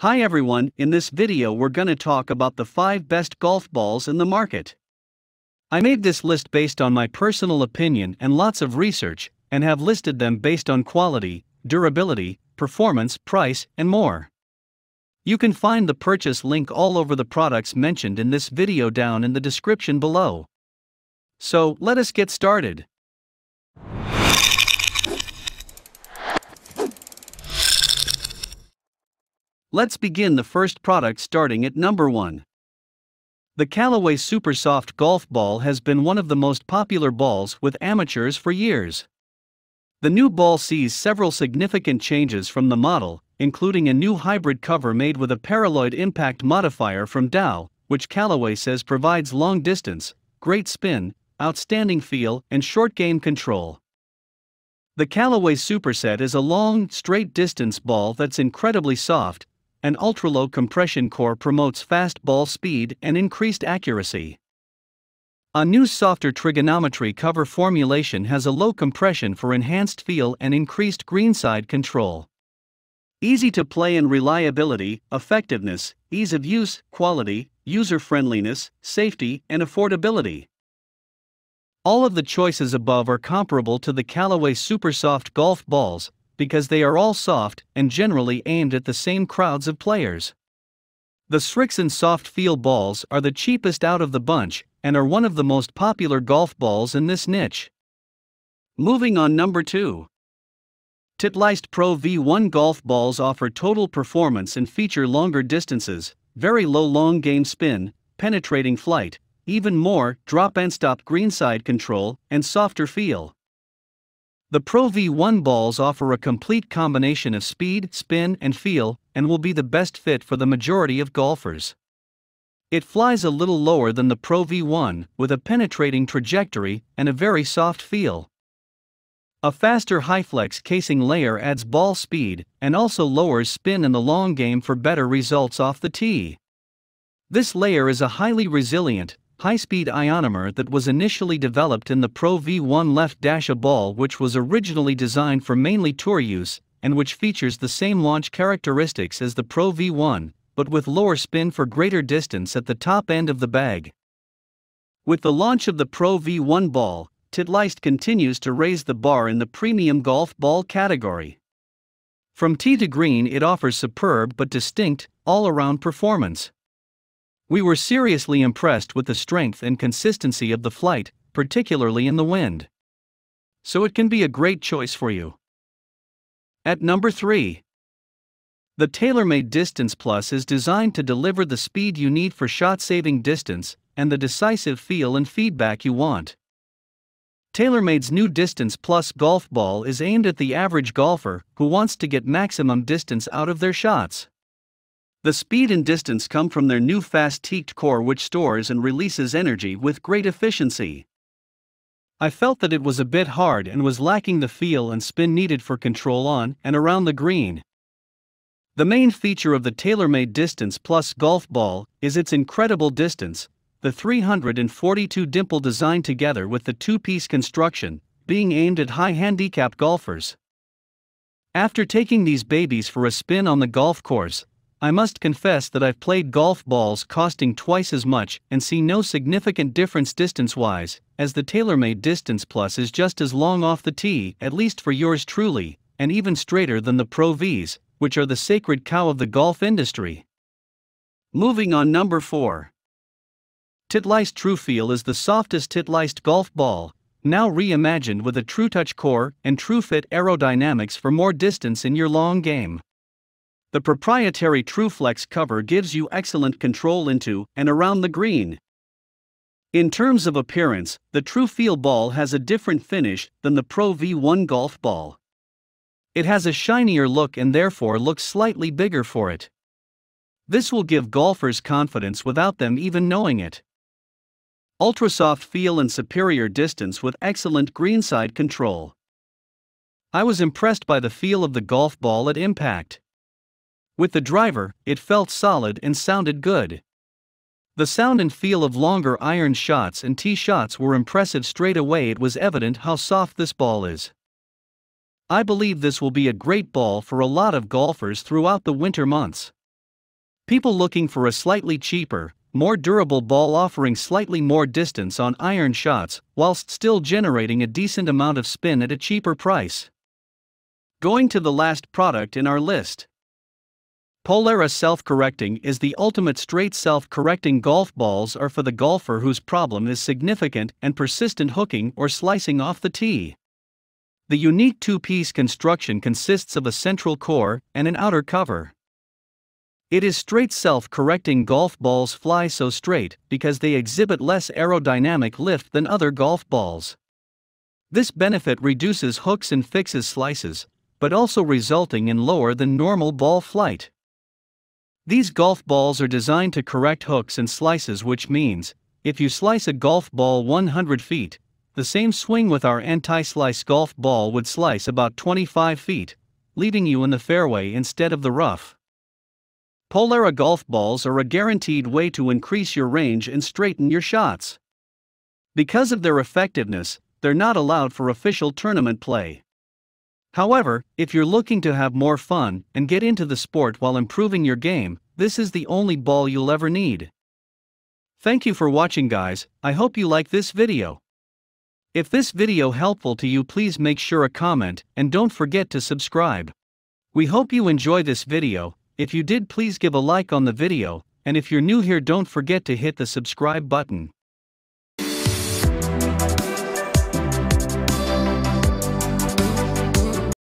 Hi everyone, in this video we're gonna talk about the 5 best golf balls in the market. I made this list based on my personal opinion and lots of research, and have listed them based on quality, durability, performance, price, and more. You can find the purchase link all over the products mentioned in this video down in the description below. So, let us get started. Let's begin the first product starting at number 1. The Callaway Super Soft Golf Ball has been one of the most popular balls with amateurs for years. The new ball sees several significant changes from the model, including a new hybrid cover made with a paralloid impact modifier from Dow, which Callaway says provides long distance, great spin, outstanding feel, and short game control. The Callaway Superset is a long, straight distance ball that's incredibly soft, an ultra-low compression core promotes fast ball speed and increased accuracy. A new softer trigonometry cover formulation has a low compression for enhanced feel and increased greenside control. Easy to play and reliability, effectiveness, ease of use, quality, user-friendliness, safety, and affordability. All of the choices above are comparable to the Callaway Supersoft golf balls, because they are all soft and generally aimed at the same crowds of players. The Srixon soft feel balls are the cheapest out of the bunch and are one of the most popular golf balls in this niche. Moving on number 2. Titleist Pro V1 golf balls offer total performance and feature longer distances, very low long game spin, penetrating flight, even more drop and stop greenside control, and softer feel. The Pro V1 balls offer a complete combination of speed, spin, and feel, and will be the best fit for the majority of golfers. It flies a little lower than the Pro V1, with a penetrating trajectory and a very soft feel. A faster HyFlex casing layer adds ball speed and also lowers spin in the long game for better results off the tee. This layer is a highly resilient, high-speed ionomer that was initially developed in the Pro V1 left dasha ball which was originally designed for mainly tour use and which features the same launch characteristics as the Pro V1 but with lower spin for greater distance at the top end of the bag. With the launch of the Pro V1 ball, Titleist continues to raise the bar in the premium golf ball category. From tee to green it offers superb but distinct, all-around performance. We were seriously impressed with the strength and consistency of the flight, particularly in the wind. So it can be a great choice for you. At number 3. The TaylorMade Distance Plus is designed to deliver the speed you need for shot-saving distance and the decisive feel and feedback you want. TaylorMade's new Distance Plus golf ball is aimed at the average golfer who wants to get maximum distance out of their shots. The speed and distance come from their new fast-teaked core which stores and releases energy with great efficiency. I felt that it was a bit hard and was lacking the feel and spin needed for control on and around the green. The main feature of the TaylorMade Distance Plus golf ball is its incredible distance, the 342 dimple design together with the two-piece construction, being aimed at high handicap golfers. After taking these babies for a spin on the golf course, I must confess that I've played golf balls costing twice as much and see no significant difference distance wise, as the TaylorMade Distance Plus is just as long off the tee, at least for yours truly, and even straighter than the Pro Vs, which are the sacred cow of the golf industry. Moving on, number 4. Titleist TrueFeel is the softest titleist golf ball, now reimagined with a TrueTouch core and TrueFit aerodynamics for more distance in your long game. The proprietary TrueFlex cover gives you excellent control into and around the green. In terms of appearance, the TrueFeel ball has a different finish than the Pro V1 golf ball. It has a shinier look and therefore looks slightly bigger for it. This will give golfers confidence without them even knowing it. Ultrasoft feel and superior distance with excellent greenside control. I was impressed by the feel of the golf ball at impact. With the driver, it felt solid and sounded good. The sound and feel of longer iron shots and tee shots were impressive straight away it was evident how soft this ball is. I believe this will be a great ball for a lot of golfers throughout the winter months. People looking for a slightly cheaper, more durable ball offering slightly more distance on iron shots whilst still generating a decent amount of spin at a cheaper price. Going to the last product in our list. Polaris self-correcting is the ultimate straight self-correcting golf balls are for the golfer whose problem is significant and persistent hooking or slicing off the tee. The unique two-piece construction consists of a central core and an outer cover. It is straight self-correcting golf balls fly so straight because they exhibit less aerodynamic lift than other golf balls. This benefit reduces hooks and fixes slices, but also resulting in lower than normal ball flight. These golf balls are designed to correct hooks and slices which means, if you slice a golf ball 100 feet, the same swing with our anti-slice golf ball would slice about 25 feet, leaving you in the fairway instead of the rough. Polera golf balls are a guaranteed way to increase your range and straighten your shots. Because of their effectiveness, they're not allowed for official tournament play. However, if you're looking to have more fun and get into the sport while improving your game, this is the only ball you'll ever need. Thank you for watching guys, I hope you like this video. If this video helpful to you please make sure a comment and don't forget to subscribe. We hope you enjoy this video, if you did please give a like on the video, and if you're new here don't forget to hit the subscribe button.